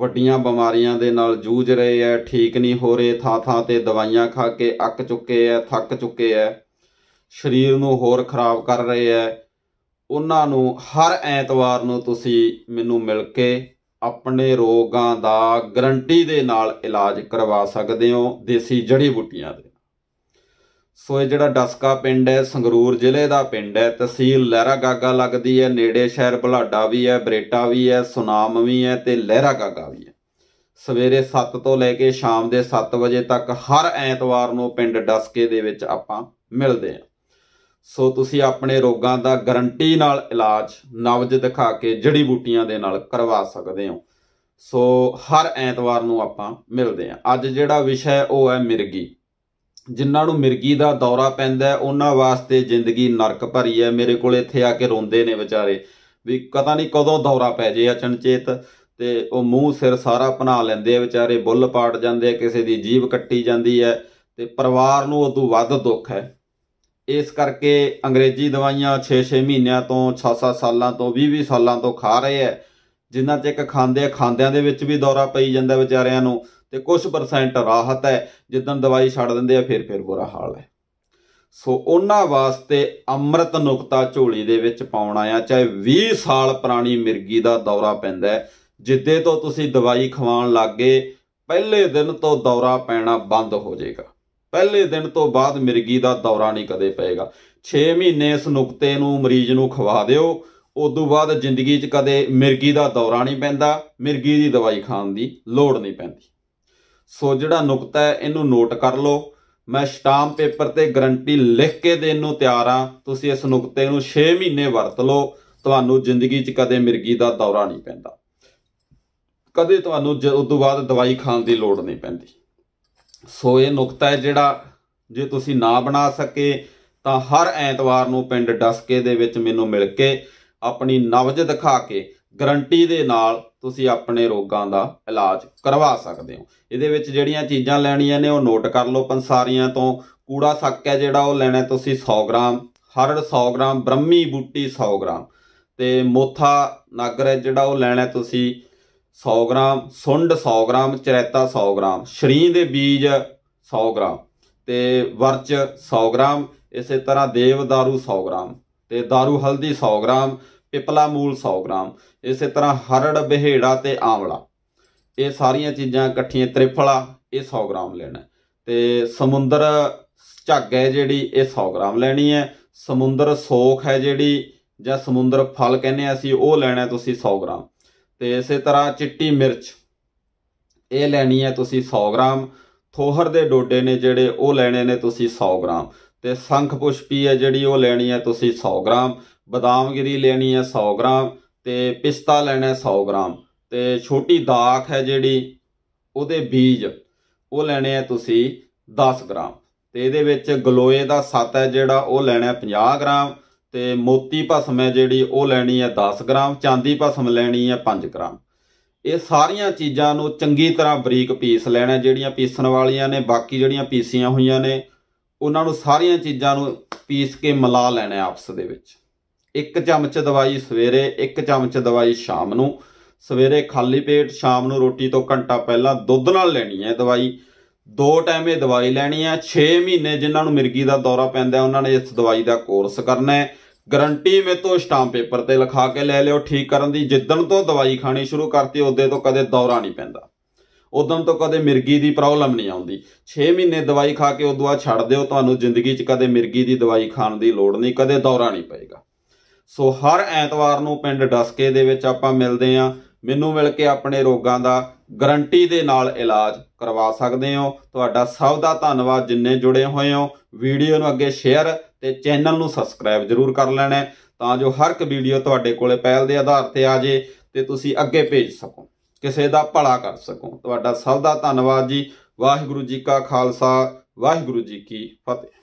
ਵੱਡੀਆਂ ਬਿਮਾਰੀਆਂ ਦੇ ਨਾਲ ਜੂਝ ਰਹੇ ਐ ਠੀਕ ਨਹੀਂ ਹੋ ਰਹੇ ਥਾਂ ਥਾਂ ਤੇ ਦਵਾਈਆਂ ਖਾ ਕੇ ਅੱਕ ਚੁੱਕੇ ਐ ਥੱਕ ਚੁੱਕੇ ਐ ਸਰੀਰ ਨੂੰ ਹੋਰ ਖਰਾਬ ਕਰ ਰਹੇ ਐ ਉਹਨਾਂ ਨੂੰ ਹਰ ਐਤਵਾਰ ਨੂੰ ਤੁਸੀਂ ਮੈਨੂੰ ਮਿਲ ਕੇ ਆਪਣੇ ਰੋਗਾਂ ਦਾ ਗਰੰਟੀ ਦੇ ਨਾਲ ਇਲਾਜ ਕਰਵਾ ਸਕਦੇ ਹੋ ਦੇਸੀ ਜੜੀ ਬੂਟੀਆਂ ਦੇ ਸੋ ਇਹ ਜਿਹੜਾ ਡਸਕਾ ਪਿੰਡ ਹੈ ਸੰਗਰੂਰ ਜ਼ਿਲ੍ਹੇ ਦਾ ਪਿੰਡ ਹੈ ਤਹਿਸੀਲ ਲਹਿਰਾ ਗਾਗਾ ਲੱਗਦੀ ਹੈ ਨੇੜੇ ਸ਼ਹਿਰ ਬਲਾਡਾ ਵੀ ਹੈ ਬਰੇਟਾ ਵੀ ਹੈ ਸੁਨਾਮ ਵੀ ਹੈ ਤੇ ਲਹਿਰਾ ਗਾਗਾ ਵੀ ਹੈ ਸਵੇਰੇ 7 ਤੋਂ ਲੈ ਕੇ ਸ਼ਾਮ ਦੇ 7 ਵਜੇ ਤੱਕ ਹਰ ਐਤਵਾਰ ਨੂੰ ਪਿੰਡ ਡਸਕੇ ਦੇ ਵਿੱਚ ਆਪਾਂ ਮਿਲਦੇ ਹਾਂ ਸੋ ਤੁਸੀਂ ਆਪਣੇ ਰੋਗਾਂ ਦਾ ਗਰੰਟੀ ਨਾਲ ਇਲਾਜ ਨਵਜ ਦਿਖਾ ਕੇ ਜੜੀ ਬੂਟੀਆਂ ਦੇ ਨਾਲ ਕਰਵਾ ਸਕਦੇ ਹੋ ਸੋ ਹਰ ਐਤਵਾਰ ਨੂੰ ਆਪਾਂ ਮਿਲਦੇ ਹਾਂ ਅੱਜ ਜਿਹੜਾ ਵਿਸ਼ਾ ਉਹ ਹੈ ਮਿਰਗੀ ਜਿਨ੍ਹਾਂ ਨੂੰ ਮਿਰਗੀ ਦਾ ਦੌਰਾ ਪੈਂਦਾ ਉਹਨਾਂ ਵਾਸਤੇ ਜ਼ਿੰਦਗੀ ਨਰਕ ਭਰੀ ਹੈ ਮੇਰੇ ਕੋਲ ਇੱਥੇ ਆ ਕੇ ਰੋਂਦੇ ਨੇ ਵਿਚਾਰੇ ਵੀ ਪਤਾ ਨਹੀਂ ਕਦੋਂ ਦੌਰਾ ਪੈ ਜੇ ਅਚਨਚੇਤ ਤੇ ਉਹ ਮੂੰਹ ਸਿਰ ਸਾਰਾ ਪਨਾ ਲੈਂਦੇ ਆ ਵਿਚਾਰੇ ਬੁੱਲ ਪਾੜ ਜਾਂਦੇ ਆ ਕਿਸੇ ਦੀ ਜੀਭ ਕੱਟੀ ਜਾਂਦੀ ਹੈ ਤੇ ਪਰਿਵਾਰ ਨੂੰ ਉਦੋਂ ਵੱਧ ਦੁੱਖ ਹੈ ਇਸ ਕਰਕੇ ਅੰਗਰੇਜ਼ੀ ਦਵਾਈਆਂ 6-6 ਮਹੀਨਿਆਂ ਤੋਂ 6-7 ਸਾਲਾਂ ਤੋਂ 20-20 ਸਾਲਾਂ ਤੋਂ ਖਾ ਰਹੇ ਐ ਜਿਨ੍ਹਾਂ 'ਚ ਇੱਕ ਖਾਂਦੇ ਖਾਂਦਿਆਂ ਦੇ ਵਿੱਚ ਵੀ ਦੌਰਾ ਪਈ ਜਾਂਦਾ ਵਿਚਾਰਿਆਂ ਨੂੰ ਤੇ ਕੁਝ ਪਰਸੈਂਟ ਰਾਹਤ ਹੈ ਜਿੱਦਣ ਦਵਾਈ ਛੱਡ ਦਿੰਦੇ ਆ ਫਿਰ ਫਿਰ ਬੁਰਾ ਹਾਲ ਹੈ ਸੋ ਉਹਨਾਂ ਵਾਸਤੇ ਅੰਮ੍ਰਿਤ ਨੁਕਤਾ ਝੋਲੀ ਦੇ ਵਿੱਚ ਪਾਉਣਾ ਆ ਚਾਹੇ 20 ਸਾਲ ਪੁਰਾਣੀ ਮਿਰਗੀ ਦਾ ਦੌਰਾ ਪੈਂਦਾ ਜਿੱਦੇ ਤੋਂ ਤੁਸੀਂ ਦਵਾਈ ਖਵਾਉਣ ਲੱਗੇ ਪਹਿਲੇ ਦਿਨ ਤੋਂ ਦੌਰਾ ਪੈਣਾ ਬੰਦ ਹੋ ਜਾਏਗਾ ਪਹਿਲੇ ਦਿਨ ਤੋਂ ਬਾਅਦ ਮਿਰਗੀ ਦਾ ਦੌਰਾ ਨਹੀਂ ਕਦੇ ਪਏਗਾ 6 ਮਹੀਨੇ ਇਸ ਨੁਕਤੇ ਨੂੰ ਮਰੀਜ਼ ਨੂੰ ਖਵਾ ਦਿਓ ਉਸ ਤੋਂ ਬਾਅਦ ਜ਼ਿੰਦਗੀ 'ਚ ਕਦੇ ਮਿਰਗੀ ਦਾ ਦੌਰਾ ਨਹੀਂ ਪੈਂਦਾ ਮਿਰਗੀ ਦੀ ਦਵਾਈ ਖਾਣ ਦੀ ਲੋੜ ਨਹੀਂ ਪੈਂਦੀ ਸੋ ਜਿਹੜਾ ਨੁਕਤਾ ਹੈ ਇਹਨੂੰ ਨੋਟ ਕਰ ਲਓ ਮੈਂ ਸਟਾਮ ਪੇਪਰ ਤੇ ਗਰੰਟੀ ਲਿਖ ਕੇ ਦੇਣ ਨੂੰ ਤਿਆਰ ਆ ਤੁਸੀਂ ਇਸ ਨੁਕਤੇ ਨੂੰ 6 ਮਹੀਨੇ ਵਰਤ ਲਓ ਤੁਹਾਨੂੰ ਜ਼ਿੰਦਗੀ 'ਚ ਕਦੇ ਮਿਰਗੀ ਦਾ ਦੌਰਾ ਨਹੀਂ ਪੈਂਦਾ ਕਦੇ ਤੁਹਾਨੂੰ ਉਸ ਤੋਂ ਬਾਅਦ ਦਵਾਈ ਖਾਣ ਦੀ ਲੋੜ ਨਹੀਂ ਪੈਂਦੀ ਸੋ ਇਹ ਨੁਕਤਾ ਹੈ ਜਿਹੜਾ ਜੇ ਤੁਸੀਂ ਨਾ ਬਣਾ ਸਕੇ ਤਾਂ ਹਰ ਐਤਵਾਰ ਨੂੰ ਪਿੰਡ ਡਸਕੇ ਦੇ ਵਿੱਚ ਮੈਨੂੰ ਮਿਲ ਕੇ ਆਪਣੀ ਨਵਜ ਦਿਖਾ ਕੇ ਗਰੰਟੀ ਦੇ ਨਾਲ ਤੁਸੀਂ ਆਪਣੇ ਰੋਗਾਂ ਦਾ ਇਲਾਜ ਕਰਵਾ ਸਕਦੇ ਹੋ ਇਹਦੇ ਵਿੱਚ ਜਿਹੜੀਆਂ ਚੀਜ਼ਾਂ ਲੈਣੀਆਂ ਨੇ ਉਹ ਨੋਟ ਕਰ ਲਓ ਪੰਸਾਰੀਆਂ ਤੋਂ ਕੂੜਾ ਸੱਕ ਹੈ ਜਿਹੜਾ ਉਹ ਲੈਣਾ ਤੁਸੀਂ 100 ਗ੍ਰਾਮ ਹਰੜ 100 ਗ੍ਰਾਮ ਬ੍ਰਹਮੀ ਬੂਟੀ 100 ਗ੍ਰਾਮ ਤੇ ਮੋਥਾ ਨਾਗਰ ਹੈ ਜਿਹੜਾ ਉਹ ਲੈਣਾ ਤੁਸੀਂ 100 ਗ੍ਰਾਮ ਸੁੰਡ 100 ਗ੍ਰਾਮ ਚਰੈਤਾ 100 ਗ੍ਰਾਮ ਸ਼ਰੀਂ ਦੇ ਬੀਜ 100 ਗ੍ਰਾਮ ਤੇ ਵਰਚ 100 ਗ੍ਰਾਮ ਇਸੇ ਤਰ੍ਹਾਂ ਦੇਵਦਾਰੂ 100 ਗ੍ਰਾਮ ਤੇ दारू ਹਲਦੀ 100 ਗ੍ਰਾਮ ਪਿਪਲਾ ਮੂਲ 100 ਗ੍ਰਾਮ ਇਸੇ ਤਰ੍ਹਾਂ ਹਰੜ ਬਹਿੜਾ ਤੇ ਆਂਵਲਾ ਇਹ ਸਾਰੀਆਂ ਚੀਜ਼ਾਂ ਇਕੱਠੀਆਂ ਤ੍ਰਿਫਲਾ ਇਹ 100 ਗ੍ਰਾਮ ਲੈਣਾ ਤੇ ਸਮੁੰਦਰ ਝੱਗ ਹੈ ਜਿਹੜੀ ਇਹ 100 ਗ੍ਰਾਮ ਲੈਣੀ ਹੈ ਸਮੁੰਦਰ ਸੋਖ ਹੈ ਜਿਹੜੀ ਜਾਂ ਸਮੁੰਦਰ ਫਲ ਕਹਿੰਦੇ ਆ ਅਸੀਂ ਉਹ ਲੈਣਾ ਤੁਸੀਂ 100 ਗ੍ਰਾਮ ਤੇ ਇਸੇ ਤਰ੍ਹਾਂ ਚਿੱਟੀ ਮਿਰਚ ਇਹ ਲੈਣੀ ਹੈ ਤੁਸੀਂ 100 ਗ੍ਰਾਮ ਥੋਹਰ ਦੇ ਡੋਡੇ ਨੇ ਜਿਹੜੇ ਉਹ ਲੈਣੇ ਨੇ ਤੁਸੀਂ 100 ਗ੍ਰਾਮ ਤੇ ਸੰਖ ਪੁਸ਼ਪੀ ਹੈ ਜਿਹੜੀ ਉਹ ਲੈਣੀ ਹੈ ਤੁਸੀਂ 100 ਗ੍ਰਾਮ ਬਦਾਮ ਗਿਰੀ ਲੈਣੀ ਹੈ 100 ਗ੍ਰਾਮ ਤੇ ਪਿਸਤਾ ਲੈਣਾ 100 ਗ੍ਰਾਮ ਤੇ ਛੋਟੀ ਦਾਖ ਹੈ ਜਿਹੜੀ ਉਹਦੇ ਬੀਜ ਉਹ ਲੈਣੇ ਆ ਤੁਸੀਂ 10 ਗ੍ਰਾਮ ਤੇ ਇਹਦੇ ਵਿੱਚ ਗਲੋਏ ਦਾ ਸੱਤ ਹੈ ਜਿਹੜਾ ਉਹ ਲੈਣਾ 50 ਗ੍ਰਾਮ ਤੇ ਮੋਤੀ ਭਸਮ ਹੈ ਜਿਹੜੀ ਉਹ ਲੈਣੀ ਹੈ 10 ਗ੍ਰਾਮ ਚਾਂਦੀ ਭਸਮ ਲੈਣੀ ਹੈ 5 ਗ੍ਰਾਮ ਇਹ ਸਾਰੀਆਂ ਚੀਜ਼ਾਂ ਨੂੰ ਚੰਗੀ ਤਰ੍ਹਾਂ ਬਰੀਕ ਪੀਸ ਲੈਣਾ ਜਿਹੜੀਆਂ ਪੀਸਣ ਵਾਲੀਆਂ ਨੇ ਬਾਕੀ ਜਿਹੜੀਆਂ ਪੀਸੀਆਂ ਹੋਈਆਂ ਨੇ ਉਹਨਾਂ ਨੂੰ ਸਾਰੀਆਂ ਚੀਜ਼ਾਂ ਨੂੰ ਪੀਸ ਕੇ ਮਿਲਾ ਲੈਣਾ ਆਪਸ ਦੇ ਵਿੱਚ ਇੱਕ ਚਮਚ ਦਵਾਈ ਸਵੇਰੇ ਇੱਕ ਚਮਚ ਦਵਾਈ ਸ਼ਾਮ ਨੂੰ ਸਵੇਰੇ ਖਾਲੀ ਪੇਟ ਸ਼ਾਮ ਨੂੰ ਰੋਟੀ ਤੋਂ ਘੰਟਾ ਪਹਿਲਾਂ ਦੁੱਧ ਨਾਲ ਲੈਣੀ ਹੈ ਦਵਾਈ ਦੋ ਟਾਈਮ ਇਹ ਦਵਾਈ ਲੈਣੀ ਹੈ 6 ਮਹੀਨੇ ਜਿਨ੍ਹਾਂ ਨੂੰ ਮਿਰਗੀ ਦਾ ਦੌਰਾ ਪੈਂਦਾ ਉਹਨਾਂ ਨੇ ਇਸ ਦਵਾਈ ਦਾ ਕੋਰਸ ਕਰਨਾ ਹੈ ਗਰੰਟੀ ਮੇ ਤੋਂ ਸਟਾਂਪ ਪੇਪਰ ਤੇ ਲਿਖਾ ਕੇ ਲੈ ਲਿਓ ਠੀਕ ਕਰਨ ਦੀ ਜਿੱਦਣ ਤੋਂ ਦਵਾਈ ਖਾਣੀ ਸ਼ੁਰੂ ਕਰਤੀ ਉਹਦੇ ਤੋਂ ਕਦੇ ਦੌਰਾ ਨਹੀਂ ਪੈਂਦਾ ਉਦੋਂ ਤੋਂ ਕਦੇ ਮਿਰਗੀ ਦੀ ਪ੍ਰੋਬਲਮ ਨਹੀਂ ਆਉਂਦੀ 6 ਮਹੀਨੇ ਦਵਾਈ ਖਾ ਕੇ ਉਦੋਂ ਬਾਅਦ ਛੱਡ ਦਿਓ ਤੁਹਾਨੂੰ ਜ਼ਿੰਦਗੀ 'ਚ ਕਦੇ ਮਿਰਗੀ ਦੀ ਦਵਾਈ ਖਾਣ ਦੀ ਲੋੜ ਨਹੀਂ ਕਦੇ ਦੌਰਾ ਨਹੀਂ ਪਏਗਾ ਸੋ ਹਰ ਐਤਵਾਰ ਨੂੰ ਪਿੰਡ ਡਸਕੇ ਦੇ ਵਿੱਚ ਆਪਾਂ ਮਿਲਦੇ ਆਂ ਮੈਨੂੰ ਮਿਲ ਕੇ ਆਪਣੇ ਰੋਗਾਂ ਦਾ ਗਰੰਟੀ ਦੇ ਨਾਲ ਇਲਾਜ ਕਰਵਾ ਸਕਦੇ ਹੋ ਤੁਹਾਡਾ ਸਭ ਦਾ ਧੰਨਵਾਦ ਜਿੰਨੇ ਜੁੜੇ ਹੋਏ ਹੋ ਵੀਡੀਓ ਨੂੰ ਅੱਗੇ ਸ਼ੇਅਰ ਤੇ ਚੈਨਲ ਨੂੰ ਸਬਸਕ੍ਰਾਈਬ ਜ਼ਰੂਰ ਕਰ ਲੈਣਾ ਤਾਂ ਜੋ ਹਰ ਇੱਕ ਵੀਡੀਓ ਤੁਹਾਡੇ ਕੋਲੇ ਪਹਿਲ ਦੇ ਆਧਾਰ ਤੇ ਆ ਜੇ ਤੇ ਤੁਸੀਂ ਅੱਗੇ ਭੇਜ ਸਕੋ ਕਿਸੇ ਦਾ ਭਲਾ ਕਰ ਸਕੋ ਤੁਹਾਡਾ ਸਭ ਦਾ ਧੰਨਵਾਦ ਜੀ ਵਾਹਿਗੁਰੂ ਜੀ ਕਾ ਖਾਲਸਾ ਵਾਹਿਗੁਰੂ ਜੀ ਕੀ ਫਤਿਹ